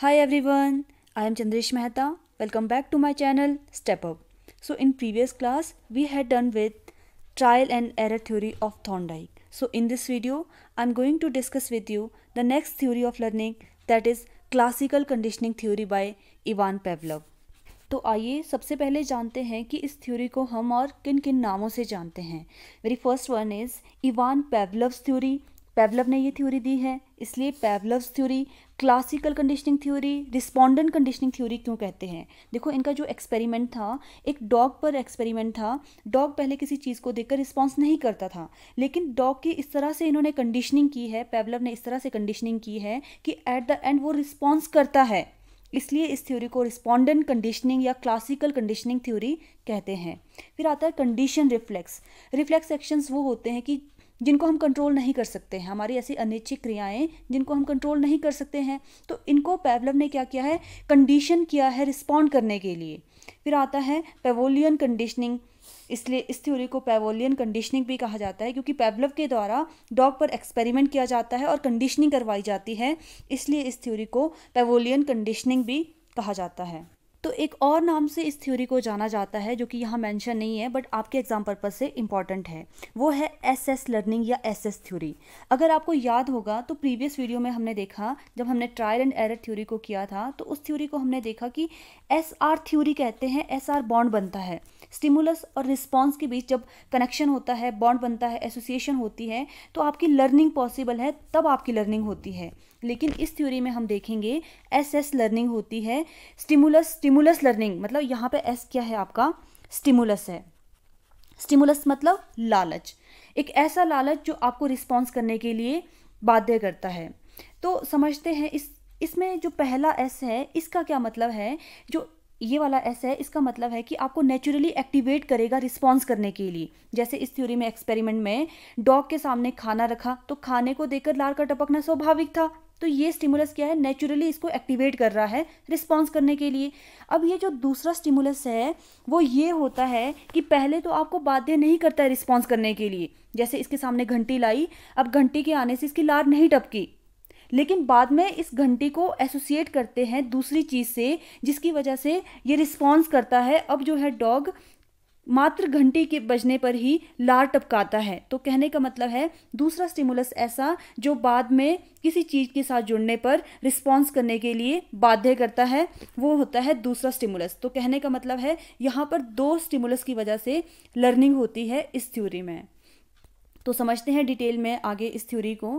high everyone I am Chandresh Mehta welcome back to my channel step up so in previous class we had done with trial and error theory of Thorndike so in this video I am going to discuss with you the next theory of learning that is classical conditioning theory by Ivan Pavlov तो आइए सबसे पहले जानते हैं कि इस theory को हम और किन किन नामों से जानते हैं मेरी first one is Ivan Pavlov's theory Pavlov ने ये थ्योरी दी है इसलिए Pavlov's theory classical conditioning theory respondent conditioning theory क्यों कहते हैं देखो इनका जो एक्सपेरिमेंट था एक डॉग पर एक्सपेरिमेंट था डॉग पहले किसी चीज़ को देखकर रिस्पॉन्स नहीं करता था लेकिन डॉग की इस तरह से इन्होंने कंडीशनिंग की है पेवलव ने इस तरह से कंडीशनिंग की है कि एट द एंड वो रिस्पॉन्स करता है इसलिए इस थ्योरी को रिस्पोंडेंट कंडीशनिंग या क्लासिकल कंडीशनिंग थ्योरी कहते हैं फिर आता है कंडीशन रिफ्लेक्स रिफ्लेक्स एक्शंस वो होते हैं कि जिनको हम कंट्रोल नहीं कर सकते हैं हमारी ऐसी अनिच्छिक क्रियाएं जिनको हम कंट्रोल नहीं कर सकते हैं तो इनको पैवलव ने क्या किया है कंडीशन किया है रिस्पॉन्ड करने के लिए फिर आता है पेवोलियन कंडीशनिंग इसलिए इस थ्योरी को पेवोलियन कंडीशनिंग भी कहा जाता है क्योंकि पेवलव के द्वारा डॉग पर एक्सपेरिमेंट किया जाता है और कंडीशनिंग करवाई जाती है इसलिए इस थ्योरी को पेवोलियन कंडीशनिंग भी कहा जाता है तो एक और नाम से इस थ्योरी को जाना जाता है जो कि यहाँ मेंशन नहीं है बट आपके एग्जाम पर्पज से इम्पॉर्टेंट है वो है एस एस लर्निंग या एस एस थ्योरी अगर आपको याद होगा तो प्रीवियस वीडियो में हमने देखा जब हमने ट्रायल एंड एरर थ्योरी को किया था तो उस थ्योरी को हमने देखा कि एस आर थ्योरी कहते हैं एस आर बॉन्ड बनता है स्टिमुलस और रिस्पॉन्स के बीच जब कनेक्शन होता है बॉन्ड बनता है एसोसिएशन होती है तो आपकी लर्निंग पॉसिबल है तब आपकी लर्निंग होती है लेकिन इस थ्योरी में हम देखेंगे एस एस लर्निंग होती है स्टिमुलस स्टिमुलस लर्निंग मतलब यहाँ पे एस क्या है आपका स्टिमुलस है स्टिमुलस मतलब लालच एक ऐसा लालच जो आपको रिस्पॉन्स करने के लिए बाध्य करता है तो समझते हैं इस इसमें जो पहला एस है इसका क्या मतलब है जो ये वाला एस है इसका मतलब है कि आपको नेचुरली एक्टिवेट करेगा रिस्पॉन्स करने के लिए जैसे इस थ्योरी में एक्सपेरिमेंट में डॉग के सामने खाना रखा तो खाने को देकर लार का टपकना स्वाभाविक था तो ये स्टिमुलस क्या है नेचुरली इसको एक्टिवेट कर रहा है रिस्पॉन्स करने के लिए अब ये जो दूसरा स्टिमुलस है वो ये होता है कि पहले तो आपको बाध्य नहीं करता है रिस्पॉन्स करने के लिए जैसे इसके सामने घंटी लाई अब घंटी के आने से इसकी लार नहीं टपकी लेकिन बाद में इस घंटी को एसोसिएट करते हैं दूसरी चीज़ से जिसकी वजह से ये रिस्पॉन्स करता है अब जो है डॉग मात्र घंटी के बजने पर ही लार टपकाता है तो कहने का मतलब है दूसरा स्टिमुलस ऐसा जो बाद में किसी चीज़ के साथ जुड़ने पर रिस्पॉन्स करने के लिए बाध्य करता है वो होता है दूसरा स्टिमुलस तो कहने का मतलब है यहाँ पर दो स्टिमुलस की वजह से लर्निंग होती है इस थ्योरी में तो समझते हैं डिटेल में आगे इस थ्योरी को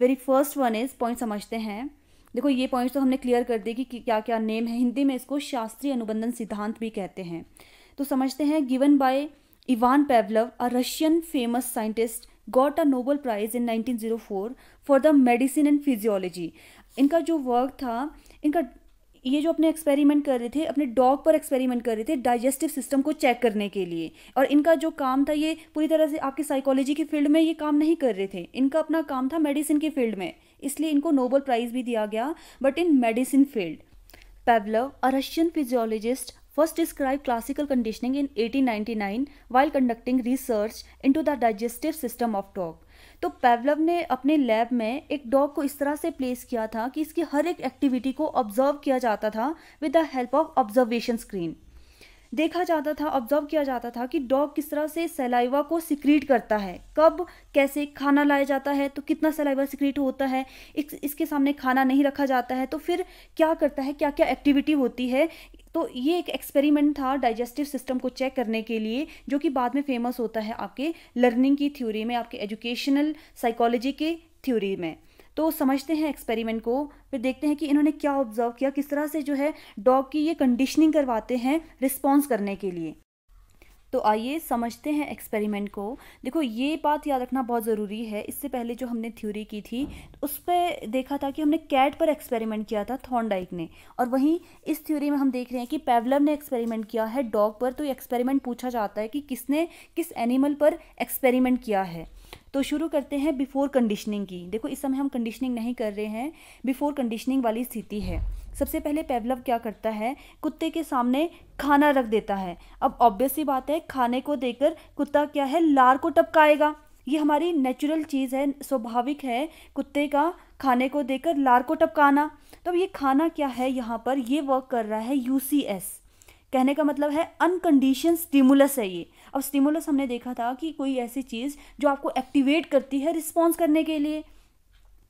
very first one is point समझते हैं देखो ये पॉइंट्स तो हमने क्लियर कर दिए कि क्या क्या नेम है हिंदी में इसको शास्त्रीय अनुबंधन सिद्धांत भी कहते हैं तो समझते हैं given by Ivan Pavlov a Russian famous scientist got a Nobel prize in 1904 for the medicine and physiology इनका जो वर्क था इनका ये जो अपने एक्सपेरिमेंट कर रहे थे अपने डॉग पर एक्सपेरिमेंट कर रहे थे डाइजेस्टिव सिस्टम को चेक करने के लिए और इनका जो काम था ये पूरी तरह से आपकी साइकोलॉजी के फील्ड में ये काम नहीं कर रहे थे इनका अपना काम था मेडिसिन के फील्ड में इसलिए इनको नोबल प्राइज़ भी दिया गया but in medicine field physiologist first describe classical conditioning in eighteen ninety nine 1899 conducting research into the digestive system of dog तो पेवलव ने अपने लैब में एक डॉग को इस तरह से प्लेस किया था कि इसकी हर एक एक्टिविटी को ऑब्जर्व किया जाता था with the help of observation screen देखा जाता था ऑब्जर्व किया जाता था कि डॉग किस तरह से सेलाइवा को सिक्रीट करता है कब कैसे खाना लाया जाता है तो कितना सेलाइवा सिक्रीट होता है इस, इसके सामने खाना नहीं रखा जाता है तो फिर क्या करता है क्या क्या एक्टिविटी होती है तो ये एक एक्सपेरिमेंट था डाइजेस्टिव सिस्टम को चेक करने के लिए जो कि बाद में फेमस होता है आपके लर्निंग की थ्योरी में आपके एजुकेशनल साइकोलॉजी के थ्योरी में तो समझते हैं एक्सपेरिमेंट को फिर देखते हैं कि इन्होंने क्या ऑब्जर्व किया किस तरह से जो है डॉग की ये कंडीशनिंग करवाते हैं रिस्पॉन्स करने के लिए तो आइए समझते हैं एक्सपेरिमेंट को देखो ये बात याद रखना बहुत ज़रूरी है इससे पहले जो हमने थ्योरी की थी उस पर देखा था कि हमने कैट पर एक्सपेरिमेंट किया था डाइक ने और वहीं इस थ्योरी में हम देख रहे हैं कि पेवलर ने एक्सपेरिमेंट किया है डॉग पर तो एक्सपेरिमेंट पूछा जाता है कि किसने किस एनिमल पर एक्सपेरिमेंट किया है तो शुरू करते हैं बिफोर कंडीशनिंग की देखो इस समय हम कंडीशनिंग नहीं कर रहे हैं बिफोर कंडीशनिंग वाली स्थिति है सबसे पहले पेवलव क्या करता है कुत्ते के सामने खाना रख देता है अब ऑब्वियसली बात है खाने को देकर कुत्ता क्या है लार को टपकाएगा ये हमारी नेचुरल चीज़ है स्वाभाविक है कुत्ते का खाने को देकर लार को टपकाना तो ये खाना क्या है यहाँ पर ये वर्क कर रहा है यू कहने का मतलब है अनकंडीशन स्टिमुलस है ये अब स्टिमुलस हमने देखा था कि कोई ऐसी चीज़ जो आपको एक्टिवेट करती है रिस्पॉन्स करने के लिए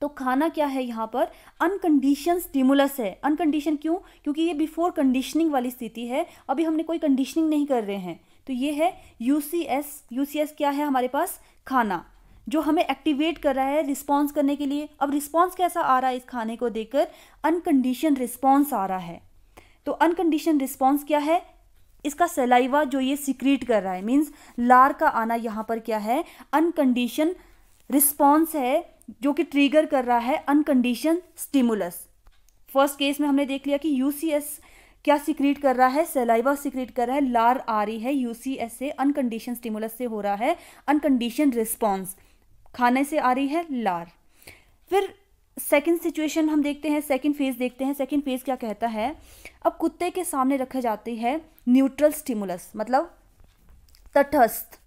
तो खाना क्या है यहाँ पर अनकंडीशन स्टिमुलस है अनकंडीशन क्यों क्योंकि ये बिफोर कंडीशनिंग वाली स्थिति है अभी हमने कोई कंडीशनिंग नहीं कर रहे हैं तो ये है U C S U C S क्या है हमारे पास खाना जो हमें एक्टिवेट कर रहा है रिस्पॉन्स करने के लिए अब रिस्पॉन्स कैसा आ रहा है इस खाने को देखकर अनकंडीशन रिस्पॉन्स आ रहा है तो अनकंडीशन रिस्पॉन्स क्या है इसका सेलाइवा जो ये सिक्रीट कर रहा है मीन्स लार का आना यहाँ पर क्या है अनकंडीशन रिस्पॉन्स है जो कि ट्रिगर कर रहा है अनकंडीशन स्टिमुलस फर्स्ट केस में हमने देख लिया कि यूसीएस क्या सिक्रीट कर रहा है सेलाइवा सिक्रीट कर रहा है लार आ रही है यूसीएस से अनकंडीशन स्टिमुलस से हो रहा है अनकंडीशन रिस्पॉन्स खाने से आ रही है लार फिर सेकेंड सिचुएशन हम देखते हैं सेकेंड फेज देखते हैं सेकेंड फेज क्या कहता है अब कुत्ते के सामने रखे जाती है न्यूट्रल स्टिमुलस मतलब तटस्थ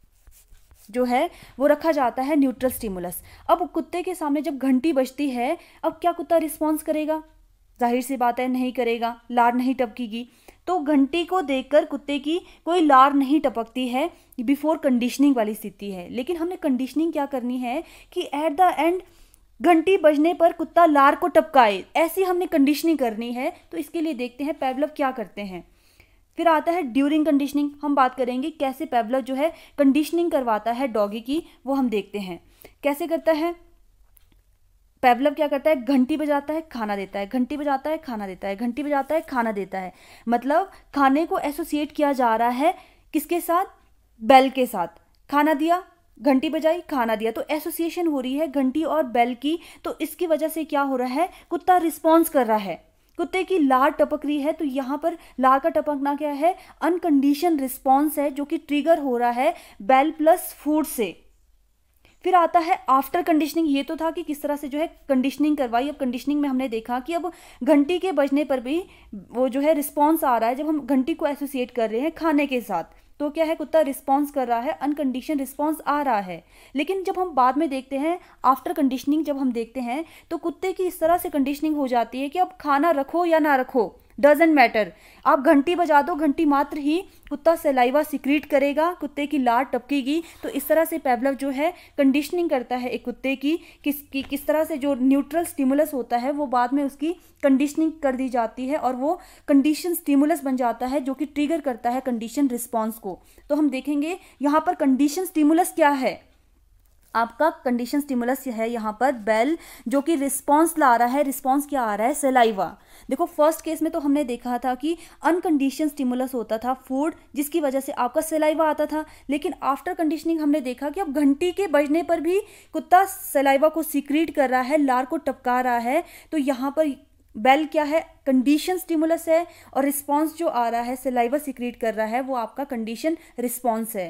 जो है वो रखा जाता है न्यूट्रल स्टिमुलस अब कुत्ते के सामने जब घंटी बजती है अब क्या कुत्ता रिस्पॉन्स करेगा जाहिर सी बात है नहीं करेगा लार नहीं टपकेगी तो घंटी को देखकर कुत्ते की कोई लार नहीं टपकती है बिफोर कंडीशनिंग वाली स्थिति है लेकिन हमने कंडीशनिंग क्या करनी है कि एट द एंड घंटी बजने पर कुत्ता लार को टपकाए ऐसी हमने कंडीशनिंग करनी है तो इसके लिए देखते हैं पैवलव क्या करते हैं फिर आता है ड्यूरिंग कंडीशनिंग हम बात करेंगे कैसे पेवलर जो है कंडीशनिंग करवाता है डॉगी की वो हम देखते हैं कैसे करता है पेवलव क्या करता है घंटी बजाता है खाना देता है घंटी बजाता है खाना देता है घंटी बजाता है खाना देता है मतलब खाने को एसोसिएट किया जा रहा है किसके साथ बेल के साथ खाना दिया घंटी बजाई खाना दिया तो एसोसिएशन हो रही है घंटी और बेल की तो इसकी वजह से क्या हो रहा है कुत्ता रिस्पॉन्स कर रहा है कुत्ते की लार टपक रही है तो यहाँ पर लार का टपकना क्या है अनकंडीशन रिस्पॉन्स है जो कि ट्रिगर हो रहा है बेल प्लस फूड से फिर आता है आफ्टर कंडीशनिंग ये तो था कि किस तरह से जो है कंडीशनिंग करवाई अब कंडीशनिंग में हमने देखा कि अब घंटी के बजने पर भी वो जो है रिस्पॉन्स आ रहा है जब हम घंटी को एसोसिएट कर रहे हैं खाने के साथ तो क्या है कुत्ता रिस्पॉन्स कर रहा है अनकंडीशन रिस्पॉन्स आ रहा है लेकिन जब हम बाद में देखते हैं आफ्टर कंडीशनिंग जब हम देखते हैं तो कुत्ते की इस तरह से कंडीशनिंग हो जाती है कि अब खाना रखो या ना रखो डजेंट मैटर आप घंटी बजा दो घंटी मात्र ही कुत्ता सलाइवा सिक्रीट करेगा कुत्ते की लाट टपकेगी तो इस तरह से पेवलव जो है कंडीशनिंग करता है एक कुत्ते की किस की किस तरह से जो न्यूट्रल स्टिमुलस होता है वो बाद में उसकी कंडीशनिंग कर दी जाती है और वो कंडीशन स्टिमुलस बन जाता है जो कि ट्रिगर करता है कंडीशन रिस्पॉन्स को तो हम देखेंगे यहाँ पर कंडीशन स्टिमुलस क्या है आपका कंडीशन स्टिमुलस है यहाँ पर बेल जो कि रिस्पॉन्स ला रहा है रिस्पॉन्स क्या आ रहा है सेलाइवा देखो फर्स्ट केस में तो हमने देखा था कि अनकंडीशन स्टिमुलस होता था फूड जिसकी वजह से आपका सेलाइवा आता था लेकिन आफ्टर कंडीशनिंग हमने देखा कि अब घंटी के बजने पर भी कुत्ता सेलाइवा को सिक्रीट कर रहा है लार को टपका रहा है तो यहाँ पर बेल क्या है कंडीशन स्टिमुलस है और रिस्पॉन्स जो आ रहा है सेलाइवा सिक्रीट कर रहा है वो आपका कंडीशन रिस्पॉन्स है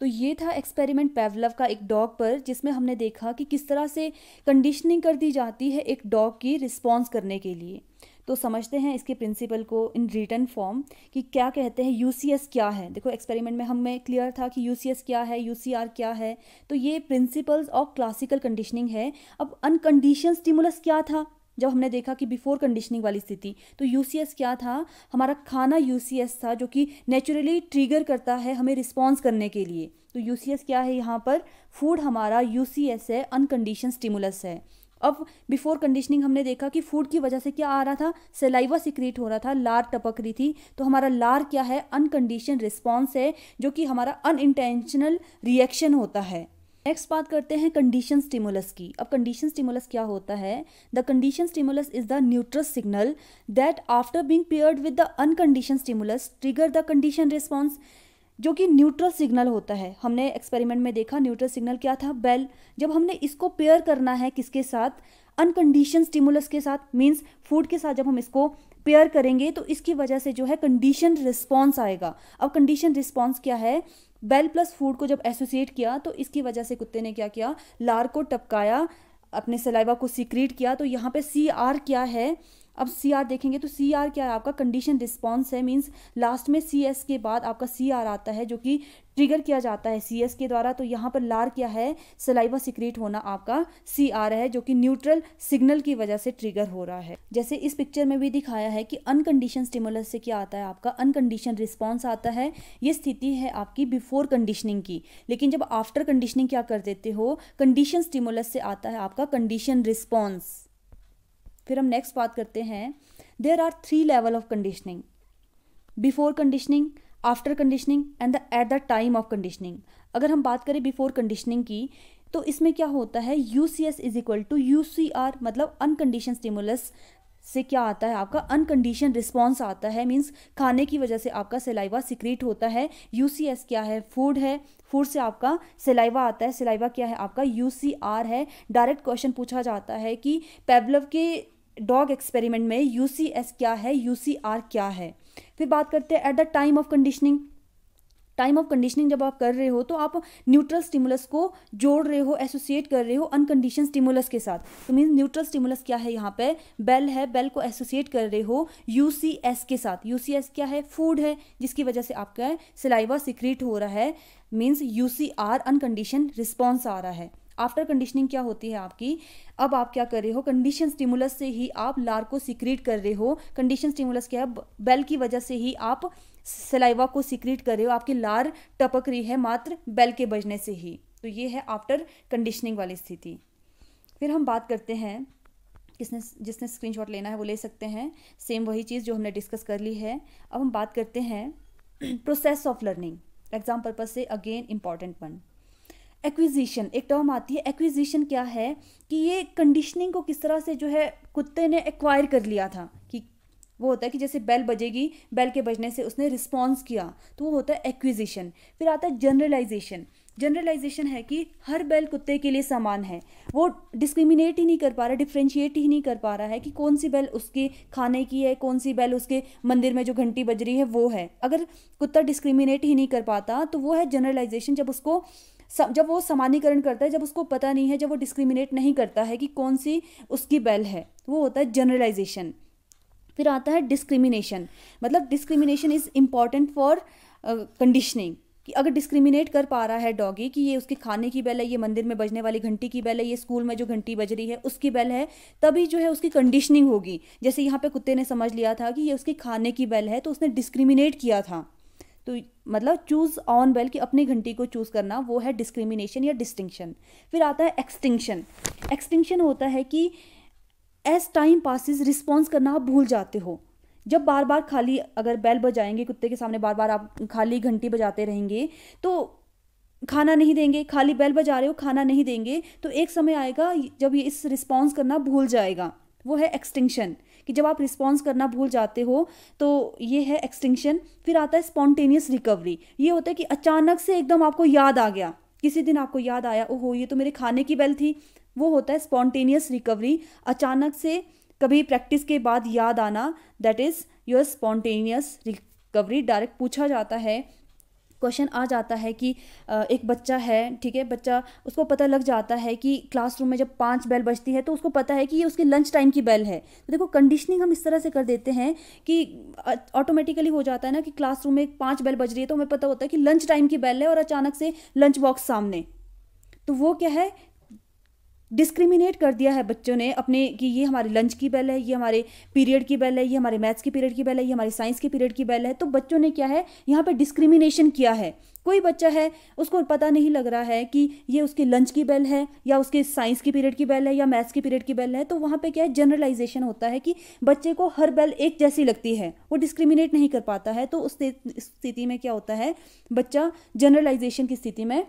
तो ये था एक्सपेरिमेंट पेवलव का एक डॉग पर जिसमें हमने देखा कि किस तरह से कंडीशनिंग कर दी जाती है एक डॉग की रिस्पॉन्स करने के लिए तो समझते हैं इसके प्रिंसिपल को इन रिटर्न फॉर्म कि क्या कहते हैं यू क्या है देखो एक्सपेरिमेंट में हमें क्लियर था कि यू क्या है यू क्या है तो ये प्रिंसिपल्स ऑफ क्लासिकल कंडीशनिंग है अब अनकंडीशन स्टिमुलस क्या था जब हमने देखा कि बिफोर कंडीशनिंग वाली स्थिति तो यू क्या था हमारा खाना यू था जो कि नेचुरली ट्रिगर करता है हमें रिस्पॉन्स करने के लिए तो यू क्या है यहाँ पर फूड हमारा यू है अनकंडीशन स्टिमुलस है अब बिफोर कंडीशनिंग हमने देखा कि फूड की वजह से क्या आ रहा था सेलाइवा सिक्रीट हो रहा था लार टपक रही थी तो हमारा लार क्या है अनकंडीशन रिस्पॉन्स है जो कि हमारा अनइंटेंशनल रिएक्शन होता है नेक्स्ट बात करते हैं कंडीशन स्टिमुलस की अब कंडीशन स्टिमुलस क्या होता है the condition stimulus is the neutral signal that after being paired with the uncondition stimulus trigger the condition response जो कि न्यूट्रल सिग्नल होता है हमने एक्सपेरिमेंट में देखा न्यूट्रल सिग्नल क्या था बेल जब हमने इसको पेयर करना है किसके साथ अनकंडीशन स्टिमुलस के साथ मीन्स फूड के साथ जब हम इसको पेयर करेंगे तो इसकी वजह से जो है कंडीशन रिस्पॉन्स आएगा अब कंडीशन रिस्पॉन्स क्या है बेल प्लस फूड को जब एसोसिएट किया तो इसकी वजह से कुत्ते ने क्या किया लार को टपकाया अपने सलाइवा को सीक्रेट किया तो यहाँ पे सी आर क्या है अब सी आर देखेंगे तो सी आर क्या है आपका कंडीशन रिस्पॉन्स है मीन्स लास्ट में सी एस के बाद आपका सी आर आता है जो कि ट्रिगर किया जाता है सी एस के द्वारा तो यहाँ पर लार क्या है सलाइवा सिक्रेट होना आपका सी आर है जो कि न्यूट्रल सिग्नल की वजह से ट्रिगर हो रहा है जैसे इस पिक्चर में भी दिखाया है कि अनकंडीशन स्टिमुलस से क्या आता है आपका अनकंडीशन रिस्पॉन्स आता है ये स्थिति है आपकी बिफोर कंडीशनिंग की लेकिन जब आफ्टर कंडीशनिंग क्या कर देते हो कंडीशन स्टिमुलस से आता है आपका कंडीशन रिस्पॉन्स फिर हम नेक्स्ट बात करते हैं there are three level of conditioning before conditioning after conditioning and the at the time of conditioning अगर हम बात करें बिफोर कंडीशनिंग की तो इसमें क्या होता है U C S is equal to U C R मतलब अनकंडीशन स्टिमुलस से क्या आता है आपका अनकंडीशन रिस्पॉन्स आता है मीन्स खाने की वजह से आपका सिलाइवा सिक्रीट होता है यू सी एस क्या है फूड है फूड से आपका सिलाइवा आता है सिलाइवा क्या है आपका यू सी आर है डायरेक्ट क्वेश्चन पूछा जाता है कि पेबलव के डॉग एक्सपेरिमेंट में यू क्या है यू क्या है फिर बात करते हैं at the time of conditioning time of conditioning जब आप कर रहे हो तो आप न्यूट्रल स्टिमुलस को जोड़ रहे हो एसोसिएट कर रहे हो अनकंडीशन स्टिमुलस के साथ तो मीन न्यूट्रल स्टिमुलस क्या है यहाँ पे बेल है बेल को एसोसिएट कर रहे हो यू के साथ यू क्या है फूड है जिसकी वजह से आपका सिलाइवा सिक्रीट हो रहा है means U C R uncondition response आ रहा है आफ्टर कंडीशनिंग क्या होती है आपकी अब आप क्या कर रहे हो कंडीशन स्टिमुलस से ही आप लार को सिक्रीट कर रहे हो कंडीशन स्टिमुलस क्या है बेल की वजह से ही आप सलाइवा को सिक्रीट कर रहे हो आपकी लार टपक रही है मात्र बेल के बजने से ही तो ये है आफ्टर कंडीशनिंग वाली स्थिति फिर हम बात करते हैं किसने जिसने स्क्रीनशॉट लेना है वो ले सकते हैं सेम वही चीज़ जो हमने डिस्कस कर ली है अब हम बात करते हैं process of learning exam purpose से अगेन इम्पॉर्टेंट वन एक्विजिशन एक टर्म आती है एक्विजिशन क्या है कि ये कंडीशनिंग को किस तरह से जो है कुत्ते ने एक्वायर कर लिया था कि वो होता है कि जैसे बेल बजेगी बेल के बजने से उसने रिस्पॉन्स किया तो वो होता है एक्विजिशन फिर आता है जनरलाइजेशन जनरलाइजेशन है कि हर बैल कुत्ते के लिए समान है वो डिस्क्रिमिनेट ही नहीं कर पा रहा डिफ्रेंशिएट ही नहीं कर पा रहा है कि कौन सी बैल उसके खाने की है कौन सी बैल उसके मंदिर में जो घंटी बज रही है वो है अगर कुत्ता डिस्क्रिमिनेट ही नहीं कर पाता तो वो है जनरलाइजेशन जब उसको जब वो सामान्यकरण करता है जब उसको पता नहीं है जब वो डिस्क्रिमिनेट नहीं करता है कि कौन सी उसकी बेल है वो होता है जनरलाइजेशन फिर आता है डिस्क्रिमिनेशन मतलब discrimination is important for conditioning कि अगर डिस्क्रिमिनेट कर पा रहा है डॉगी कि ये उसके खाने की बेल है ये मंदिर में बजने वाली घंटी की बेल है ये स्कूल में जो घंटी बज रही है उसकी बेल है तभी जो है उसकी कंडीशनिंग होगी जैसे यहाँ पे कुत्ते ने समझ लिया था कि ये उसके खाने की बेल है तो उसने डिस्क्रिमिनेट किया था तो मतलब चूज़ ऑन वेल कि अपनी घंटी को चूज़ करना वो है डिस्क्रिमिनेशन या डिस्टिंक्शन फिर आता है एक्सटिंक्शन एक्सटिंक्शन होता है कि एज टाइम पासिस रिस्पॉन्स करना आप भूल जाते हो जब बार बार खाली अगर बैल बजाएंगे कुत्ते के सामने बार बार आप खाली घंटी बजाते रहेंगे तो खाना नहीं देंगे खाली बैल बजा रहे हो खाना नहीं देंगे तो एक समय आएगा जब ये इस रिस्पॉन्स करना भूल जाएगा वो है एक्सटिंक्शन कि जब आप रिस्पॉन्स करना भूल जाते हो तो ये है एक्सटिंक्शन फिर आता है स्पॉन्टेनियस रिकवरी ये होता है कि अचानक से एकदम आपको याद आ गया किसी दिन आपको याद आया ओहो ये तो मेरे खाने की बेल थी वो होता है स्पॉन्टेनियस रिकवरी अचानक से कभी प्रैक्टिस के बाद याद आना that is your spontaneous recovery direct पूछा जाता है क्वेश्चन आ जाता है कि एक बच्चा है ठीक है बच्चा उसको पता लग जाता है कि क्लासरूम में जब पाँच बेल बजती है तो उसको पता है कि ये उसके लंच टाइम की बेल है तो देखो कंडीशनिंग हम इस तरह से कर देते हैं कि ऑटोमेटिकली हो जाता है ना कि क्लासरूम में पाँच बेल बज रही है तो हमें पता होता है कि लंच टाइम की बेल है और अचानक से लंच बॉक्स सामने तो वो क्या है डिस्क्रिमिनेट कर दिया है बच्चों ने अपने कि ये हमारे लंच की बेल है ये हमारे पीरियड की बेल है ये हमारे मैथ्स की पीरियड की बेल है ये हमारे साइंस की पीरियड की बेल है तो बच्चों ने क्या है यहाँ पे डिस्क्रिमिनेशन किया है कोई बच्चा है उसको पता नहीं लग रहा है कि ये उसके लंच की बेल है या उसके साइंस की पीरियड की बेल है या मैथ्स की पीरियड की बेल है तो वहाँ पर क्या है जनरलाइजेशन होता है कि बच्चे को हर बेल एक जैसी लगती है वो डिस्क्रिमिनेट नहीं कर पाता है तो उस स्थिति में क्या होता है बच्चा जनरलाइजेशन की स्थिति में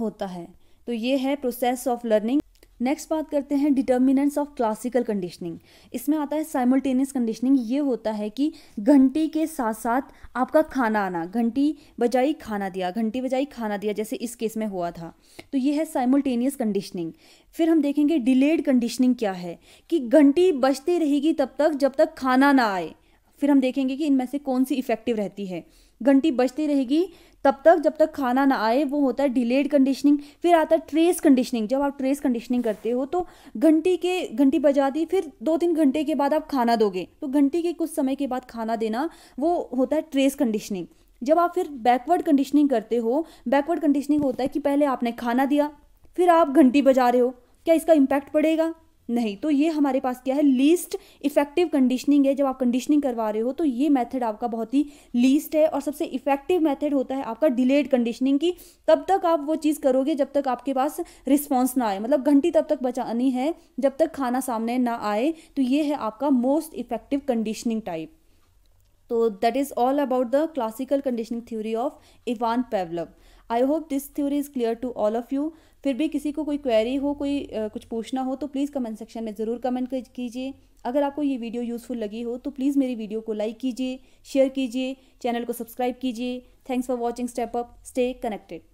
होता है तो ये है प्रोसेस ऑफ लर्निंग नेक्स्ट बात करते हैं डिटर्मिनेंट्स ऑफ क्लासिकल कंडीशनिंग इसमें आता है साइमल्टेनियस कंडीशनिंग ये होता है कि घंटी के साथ साथ आपका खाना आना घंटी बजाई खाना दिया घंटी बजाई खाना दिया जैसे इस केस में हुआ था तो ये है साइमल्टेनियस कंडीशनिंग फिर हम देखेंगे डिलेड कंडीशनिंग क्या है कि घंटी बजती रहेगी तब तक जब तक खाना ना आए फिर हम देखेंगे कि इनमें से कौन सी इफेक्टिव रहती है घंटी बजती रहेगी तब तक जब तक खाना ना आए वो होता है डिलेड कंडीशनिंग फिर आता है ट्रेस कंडीशनिंग जब आप ट्रेस कंडीशनिंग करते हो तो घंटी के घंटी बजा दी फिर दो तीन घंटे के बाद आप खाना दोगे तो घंटी के कुछ समय के बाद खाना देना वो होता है ट्रेस कंडीशनिंग जब आप फिर बैकवर्ड कंडीशनिंग करते हो बैकवर्ड कंडीशनिंग होता है कि पहले आपने खाना दिया फिर आप घंटी बजा रहे हो क्या इसका इम्पैक्ट पड़ेगा नहीं तो ये हमारे पास क्या है लीस्ट इफेक्टिव कंडीशनिंग है जब आप कंडीशनिंग करवा रहे हो तो ये मेथड आपका बहुत ही लीस्ट है और सबसे इफेक्टिव मेथड होता है आपका डिलेड कंडीशनिंग की तब तक आप वो चीज़ करोगे जब तक आपके पास रिस्पॉन्स ना आए मतलब घंटी तब तक बचानी है जब तक खाना सामने ना आए तो ये है आपका मोस्ट इफेक्टिव कंडीशनिंग टाइप तो that is all about the classical conditioning theory of Ivan Pavlov I hope this theory is clear to all of you फिर भी किसी को कोई क्वेरी हो कोई आ, कुछ पूछना हो तो प्लीज़ कमेंट सेक्शन में ज़रूर कमेंट कीजिए अगर आपको ये वीडियो यूज़फुल लगी हो तो प्लीज़ मेरी वीडियो को लाइक कीजिए शेयर कीजिए चैनल को सब्सक्राइब कीजिए thanks for watching step up stay connected